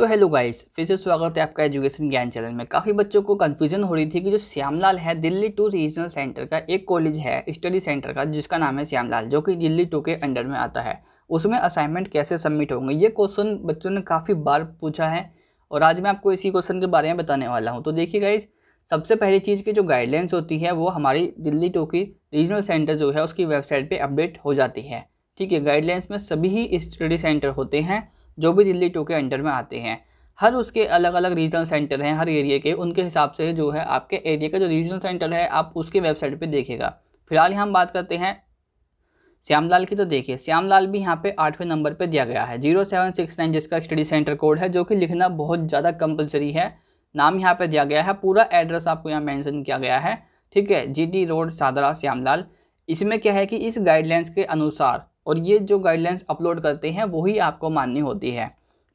तो hello guys फिर से स्वागत है आपका एजुकेशन ज्ञान चैनल में काफ़ी बच्चों को कन्फ्यूजन हो रही थी कि जो श्यामलाल है दिल्ली टू रीजनल सेंटर का एक कॉलेज है स्टडी सेंटर का जिसका नाम है श्यामलाल जो कि दिल्ली टू के अंडर में आता है उसमें असाइनमेंट कैसे सबमिट होंगे ये क्वेश्चन बच्चों ने काफ़ी बार पूछा है और आज मैं आपको इसी क्वेश्चन के बारे में बताने वाला हूँ तो देखिए गाइज़ सबसे पहली चीज़ की जो गाइडलाइंस होती है वो हमारी दिल्ली टू की रीजनल सेंटर जो है उसकी वेबसाइट पर अपडेट हो जाती है ठीक है गाइडलाइंस में सभी ही स्टडी सेंटर होते हैं जो भी दिल्ली टू के अंडर में आते हैं हर उसके अलग अलग रीजनल सेंटर हैं हर एरिया के उनके हिसाब से जो है आपके एरिया का जो रीजनल सेंटर है आप उसकी वेबसाइट पे देखेगा फिलहाल हम बात करते हैं श्यामलाल की तो देखिए श्यामलाल भी यहाँ पे आठवें नंबर पे दिया गया है जीरो सेवन सिक्स नाइन जिसका स्टडी सेंटर कोड है जो कि लिखना बहुत ज़्यादा कंपलसरी है नाम यहाँ पे दिया गया है पूरा एड्रेस आपको यहाँ मेंशन किया गया है ठीक है जीटी रोड सादरा श्यामलाल इसमें क्या है कि इस गाइडलाइंस के अनुसार और ये जो गाइडलाइंस अपलोड करते हैं वही आपको माननी होती है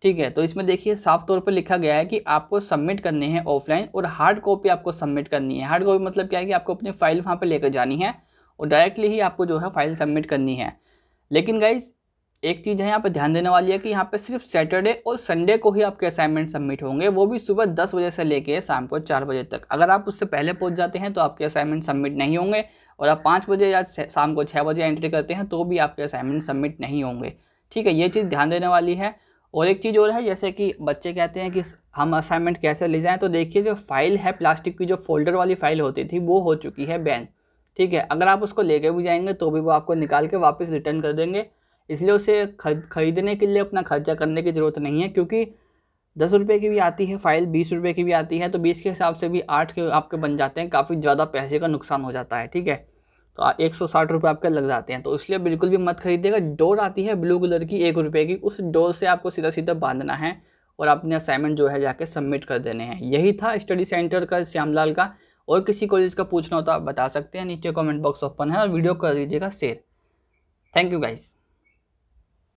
ठीक है तो इसमें देखिए साफ तौर पर लिखा गया है कि आपको सबमिट करने हैं ऑफलाइन और हार्ड कॉपी आपको सबमिट करनी है हार्ड कॉपी मतलब क्या है कि आपको अपनी फाइल वहाँ पर लेकर जानी है और डायरेक्टली ही आपको जो है फाइल सबमिट करनी है लेकिन गाइज एक चीज़ है यहाँ पर ध्यान देने वाली है कि यहाँ पर सिर्फ सैटरडे और संडे को ही आपके असाइनमेंट सबमिट होंगे वो भी सुबह दस बजे से लेके शाम को चार बजे तक अगर आप उससे पहले पहुँच जाते हैं तो आपके असाइनमेंट सबमिट नहीं होंगे और आप पाँच बजे या शाम को छः बजे एंट्री करते हैं तो भी आपके असाइनमेंट सबमिट नहीं होंगे ठीक है ये चीज़ ध्यान देने वाली है और एक चीज़ और है जैसे कि बच्चे कहते हैं कि हम असाइनमेंट कैसे ले जाएँ तो देखिए जो फाइल है प्लास्टिक की जो फोल्डर वाली फाइल होती थी वो हो चुकी है बैन ठीक है अगर आप उसको लेके भी जाएंगे तो भी वो आपको निकाल के वापस रिटर्न कर देंगे इसलिए उसे खरीदने के लिए अपना खर्चा करने की ज़रूरत नहीं है क्योंकि दस रुपये की भी आती है फ़ाइल बीस रुपये की भी आती है तो बीस के हिसाब से भी आठ के आपके बन जाते हैं काफ़ी ज़्यादा पैसे का नुकसान हो जाता है ठीक है तो एक सौ साठ रुपये आपके लग जाते हैं तो इसलिए बिल्कुल भी मत खरीदिएगा डोर आती है ब्लू कलर की एक रुपये की उस डोर से आपको सीधा सीधा बांधना है और अपने असाइनमेंट जो है जाके सबमिट कर देने हैं यही था स्टडी सेंटर का श्यामलाल का और किसी कॉलेज का पूछना हो तो आप बता सकते हैं नीचे कॉमेंट बॉक्स ओपन है और वीडियो कर दीजिएगा शेयर थैंक यू गाइस